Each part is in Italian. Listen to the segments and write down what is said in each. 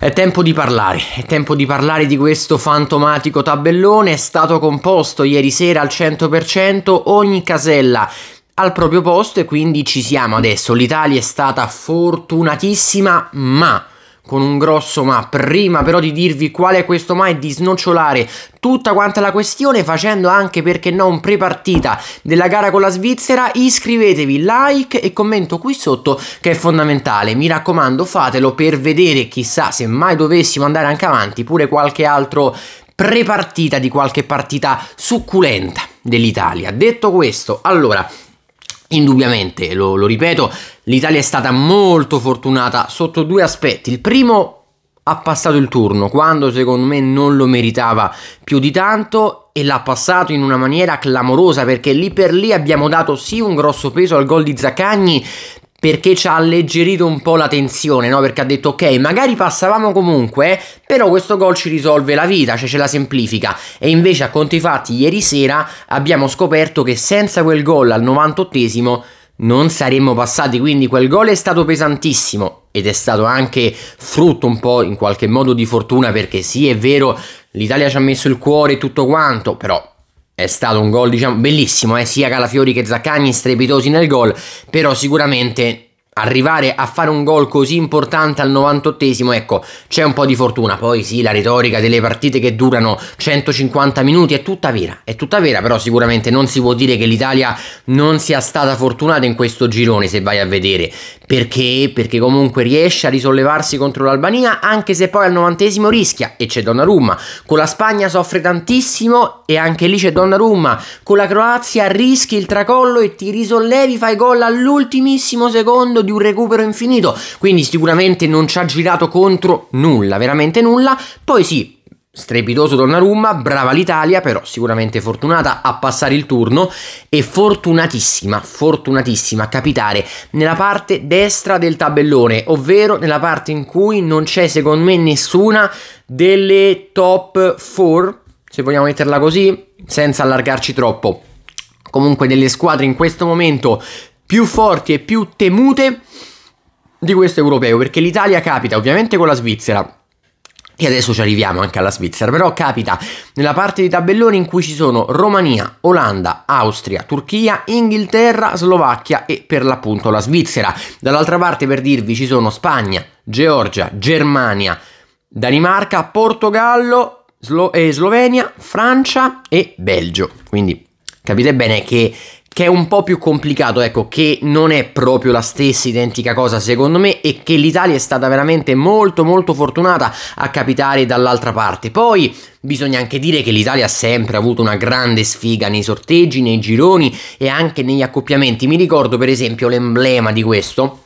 È tempo di parlare, è tempo di parlare di questo fantomatico tabellone, è stato composto ieri sera al 100%, ogni casella al proprio posto e quindi ci siamo adesso. L'Italia è stata fortunatissima, ma con un grosso ma. Prima però di dirvi qual è questo ma e di snocciolare tutta quanta la questione facendo anche perché no un prepartita della gara con la Svizzera, iscrivetevi, like e commento qui sotto che è fondamentale. Mi raccomando fatelo per vedere chissà se mai dovessimo andare anche avanti pure qualche altro prepartita di qualche partita succulenta dell'Italia. Detto questo, allora Indubbiamente, lo, lo ripeto, l'Italia è stata molto fortunata sotto due aspetti. Il primo ha passato il turno quando secondo me non lo meritava più di tanto e l'ha passato in una maniera clamorosa perché lì per lì abbiamo dato sì un grosso peso al gol di Zaccagni perché ci ha alleggerito un po' la tensione, no? Perché ha detto ok, magari passavamo comunque, però questo gol ci risolve la vita, cioè ce la semplifica. E invece a conti fatti ieri sera abbiamo scoperto che senza quel gol al 98 non saremmo passati, quindi quel gol è stato pesantissimo ed è stato anche frutto un po' in qualche modo di fortuna perché sì, è vero, l'Italia ci ha messo il cuore e tutto quanto, però è stato un gol, diciamo, bellissimo, eh? sia Calafiori che Zaccagni strepitosi nel gol, però sicuramente arrivare a fare un gol così importante al 98esimo, ecco, c'è un po' di fortuna. Poi sì, la retorica delle partite che durano 150 minuti è tutta vera, è tutta vera, però sicuramente non si può dire che l'Italia non sia stata fortunata in questo girone, se vai a vedere. Perché? Perché comunque riesce a risollevarsi contro l'Albania, anche se poi al 90esimo rischia e c'è Donnarumma. Con la Spagna soffre tantissimo e anche lì c'è Donnarumma. Con la Croazia rischi il tracollo e ti risollevi, fai gol all'ultimissimo secondo di un recupero infinito, quindi sicuramente non ci ha girato contro nulla, veramente nulla. Poi sì, Strepitoso Donnarumma, brava l'Italia, però sicuramente fortunata a passare il turno e fortunatissima, fortunatissima a capitare nella parte destra del tabellone, ovvero nella parte in cui non c'è secondo me nessuna delle top 4, se vogliamo metterla così, senza allargarci troppo comunque delle squadre in questo momento più forti e più temute di questo europeo, perché l'Italia capita ovviamente con la Svizzera, e adesso ci arriviamo anche alla Svizzera, però capita nella parte di tabellone in cui ci sono Romania, Olanda, Austria, Turchia, Inghilterra, Slovacchia e per l'appunto la Svizzera. Dall'altra parte per dirvi ci sono Spagna, Georgia, Germania, Danimarca, Portogallo, Slo eh, Slovenia, Francia e Belgio. Quindi capite bene che che è un po' più complicato, ecco, che non è proprio la stessa identica cosa secondo me e che l'Italia è stata veramente molto molto fortunata a capitare dall'altra parte. Poi bisogna anche dire che l'Italia ha sempre avuto una grande sfiga nei sorteggi, nei gironi e anche negli accoppiamenti. Mi ricordo per esempio l'emblema di questo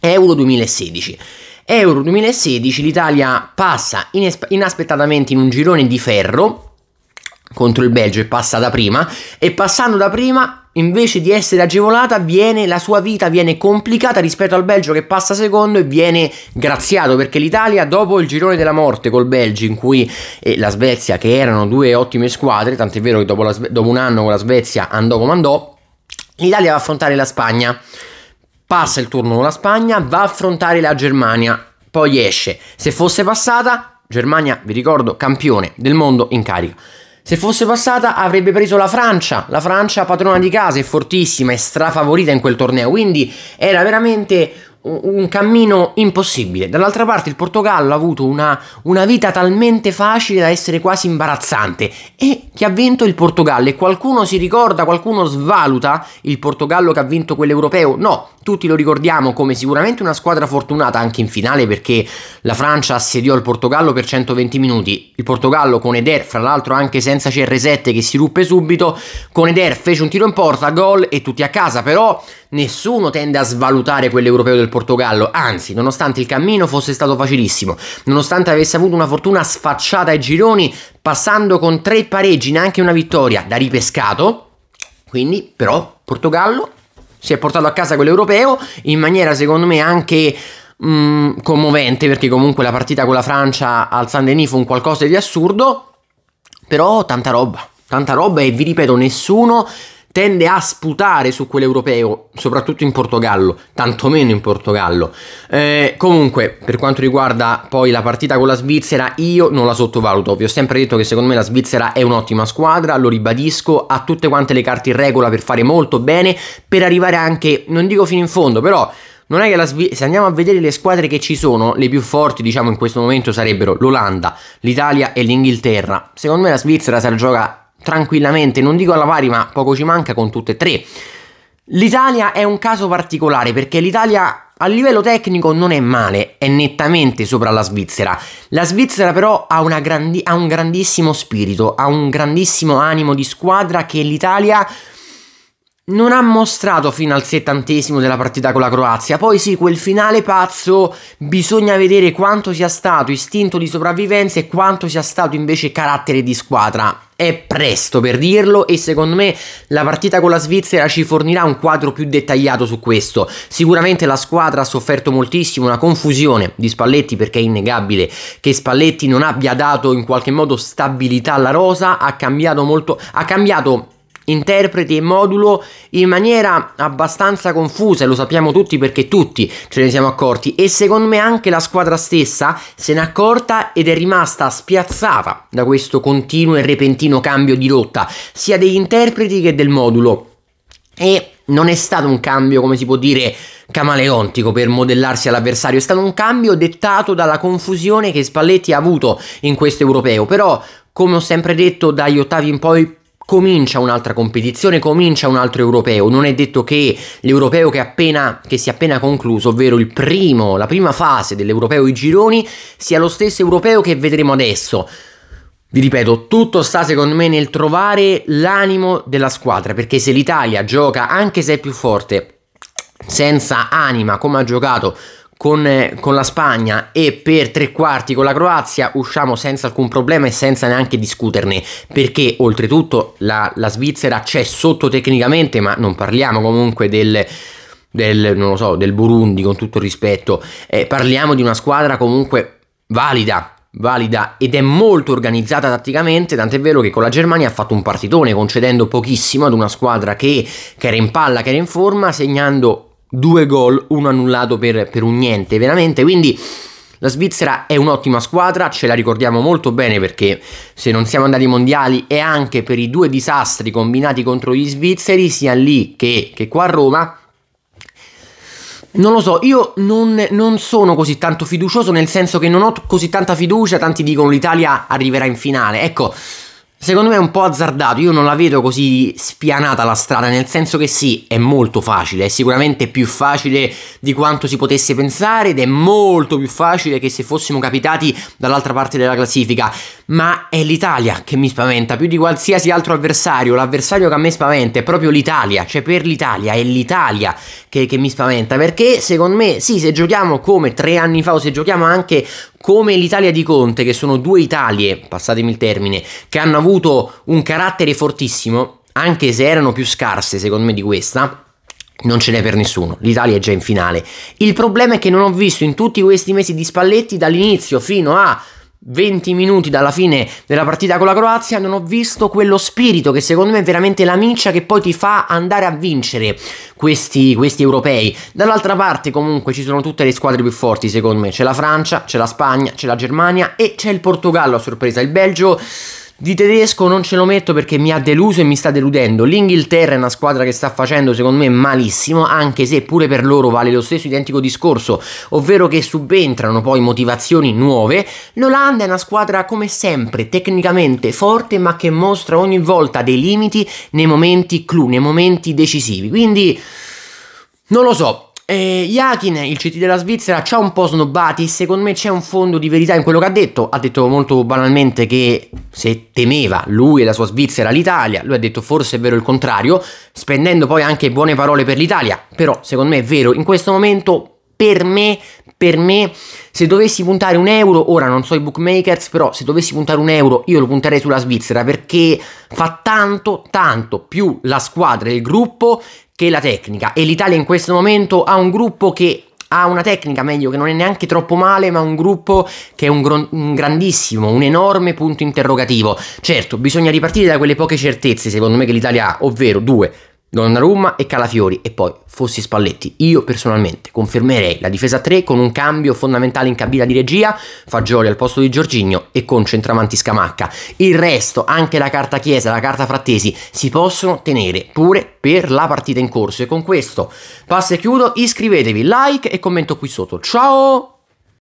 Euro 2016. Euro 2016 l'Italia passa inesp- inaspettatamente in un girone di ferro contro il Belgio e passa da prima e passando da prima invece di essere agevolata viene, la sua vita viene complicata rispetto al Belgio che passa secondo e viene graziato perché l'Italia dopo il girone della morte col Belgio in cui eh, la Svezia che erano due ottime squadre tant'è vero che dopo, la, dopo un anno con la Svezia andò come andò l'Italia va a affrontare la Spagna passa il turno con la Spagna va a affrontare la Germania poi esce se fosse passata Germania vi ricordo campione del mondo in carica se fosse passata avrebbe preso la Francia, la Francia padrona di casa è fortissima, è strafavorita in quel torneo, quindi era veramente un cammino impossibile. Dall'altra parte il Portogallo ha avuto una, una, vita talmente facile da essere quasi imbarazzante e chi ha vinto il Portogallo e qualcuno si ricorda, qualcuno svaluta il Portogallo che ha vinto quell'europeo? No, tutti lo ricordiamo come sicuramente una squadra fortunata anche in finale perché la Francia assediò il Portogallo per 120 minuti. Il Portogallo con Eder, fra l'altro anche senza CR7 che si ruppe subito, con Eder fece un tiro in porta, gol e tutti a casa, però nessuno tende a svalutare quell'europeo del Portogallo. Portogallo, anzi, nonostante il cammino fosse stato facilissimo, nonostante avesse avuto una fortuna sfacciata ai gironi, passando con tre pareggi, neanche una vittoria, da ripescato, quindi però Portogallo si è portato a casa quell'europeo in maniera secondo me anche mh, mm, commovente perché comunque la partita con la Francia al San Denis fu un qualcosa di assurdo, però tanta roba, tanta roba e vi ripeto nessuno tende a sputare su quell'europeo, soprattutto in Portogallo, tantomeno in Portogallo. Eh, comunque, per quanto riguarda poi la partita con la Svizzera, io non la sottovaluto. Vi ho sempre detto che secondo me la Svizzera è un'ottima squadra, lo ribadisco, ha tutte quante le carte in regola per fare molto bene, per arrivare anche, non dico fino in fondo, però... Non è che la Svizzera, se andiamo a vedere le squadre che ci sono, le più forti diciamo in questo momento sarebbero l'Olanda, l'Italia e l'Inghilterra. Secondo me la Svizzera se la gioca tranquillamente, non dico alla pari, ma poco ci manca con tutte e tre. L'Italia è un caso particolare perché l'Italia a livello tecnico non è male, è nettamente sopra la Svizzera. La Svizzera però ha, grandi- ha un grandissimo spirito, ha un grandissimo animo di squadra che l'Italia non ha mostrato fino al settantesimo della partita con la Croazia. Poi sì, quel finale pazzo bisogna vedere quanto sia stato istinto di sopravvivenza e quanto sia stato invece carattere di squadra. È presto per dirlo e secondo me la partita con la Svizzera ci fornirà un quadro più dettagliato su questo. Sicuramente la squadra ha sofferto moltissimo una confusione di Spalletti perché è innegabile che Spalletti non abbia dato in qualche modo stabilità alla rosa, ha cambiato molto, ha cambiato interpreti e modulo in maniera abbastanza confusa, e lo sappiamo tutti perché tutti ce ne siamo accorti e secondo me anche la squadra stessa se n'è accorta ed è rimasta spiazzata da questo continuo e repentino cambio di rotta, sia degli interpreti che del modulo. E non è stato un cambio, come si può dire, camaleontico per modellarsi all'avversario, è stato un cambio dettato dalla confusione che Spalletti ha avuto in questo europeo, però come ho sempre detto dagli ottavi in poi comincia un'altra competizione, comincia un altro europeo. Non è detto che l'europeo che, appena, che si è appena concluso, ovvero primo, la prima fase dell'europeo i gironi, sia lo stesso europeo che vedremo adesso. Vi ripeto, tutto sta secondo me nel trovare l'animo della squadra, perché se l'Italia gioca, anche se è più forte, senza anima, come ha giocato con, eh, con, la Spagna e per tre quarti con la Croazia usciamo senza alcun problema e senza neanche discuterne perché oltretutto la, la Svizzera c'è sotto tecnicamente ma non parliamo comunque del, del, so, del Burundi con tutto il rispetto eh, parliamo di una squadra comunque valida valida ed è molto organizzata tatticamente, tant'è vero che con la Germania ha fatto un partitone concedendo pochissimo ad una squadra che, che era in palla, che era in forma, segnando due gol, uno annullato per, per un niente, veramente, quindi... La Svizzera è un'ottima squadra, ce la ricordiamo molto bene perché se non siamo andati ai mondiali è anche per i due disastri combinati contro gli svizzeri, sia lì che, che qua a Roma. Non lo so, io non, non, sono così tanto fiducioso nel senso che non ho così tanta fiducia, tanti dicono l'Italia arriverà in finale. Ecco, Secondo me è un po' azzardato, io non la vedo così spianata la strada, nel senso che sì, è molto facile, è sicuramente più facile di quanto si potesse pensare ed è molto più facile che se fossimo capitati dall'altra parte della classifica, ma è l'Italia che mi spaventa più di qualsiasi altro avversario, l'avversario che a me spaventa è proprio l'Italia, cioè per l'Italia è l'Italia che, che mi spaventa, perché secondo me sì, se giochiamo come tre anni fa o se giochiamo anche come l'Italia di Conte, che sono due Italie, passatemi il termine, che hanno avuto un carattere fortissimo, anche se erano più scarse secondo me di questa, non ce n'è per nessuno, l'Italia è già in finale. Il problema è che non ho visto in tutti questi mesi di Spalletti dall'inizio fino a 20 minuti dalla fine della partita con la Croazia non ho visto quello spirito che secondo me è veramente la miccia che poi ti fa andare a vincere questi, questi europei. Dall'altra parte comunque ci sono tutte le squadre più forti secondo me, c'è la Francia, c'è la Spagna, c'è la Germania e c'è il Portogallo a sorpresa, il Belgio di tedesco non ce lo metto perché mi ha deluso e mi sta deludendo. L'Inghilterra è una squadra che sta facendo secondo me malissimo, anche se pure per loro vale lo stesso identico discorso, ovvero che subentrano poi motivazioni nuove. L'Olanda è una squadra come sempre tecnicamente forte, ma che mostra ogni volta dei limiti nei momenti clou, nei momenti decisivi. Quindi non lo so, eh, il CT della Svizzera, ci ha un po' snobbati. Secondo me c'è un fondo di verità in quello che ha detto. Ha detto molto banalmente che se temeva lui e la sua Svizzera l'Italia, lui ha detto forse è vero il contrario, spendendo poi anche buone parole per l'Italia. Però secondo me è vero, in questo momento per me, per me, se dovessi puntare un euro, ora non so i bookmakers, però se dovessi puntare un euro io lo punterei sulla Svizzera perché fa tanto, tanto più la squadra e il gruppo che la tecnica e l'Italia in questo momento ha un gruppo che ha una tecnica meglio che non è neanche troppo male ma un gruppo che è un, gr- un, grandissimo un enorme punto interrogativo certo bisogna ripartire da quelle poche certezze secondo me che l'Italia ha ovvero due Donnarumma e Calafiori e poi Fossi Spalletti. Io personalmente confermerei la difesa 3 con un cambio fondamentale in cabina di regia, Fagioli al posto di Giorgigno e con centravanti Scamacca. Il resto, anche la carta Chiesa, la carta Frattesi, si possono tenere pure per la partita in corso. E con questo passo e chiudo, iscrivetevi, like e commento qui sotto. Ciao!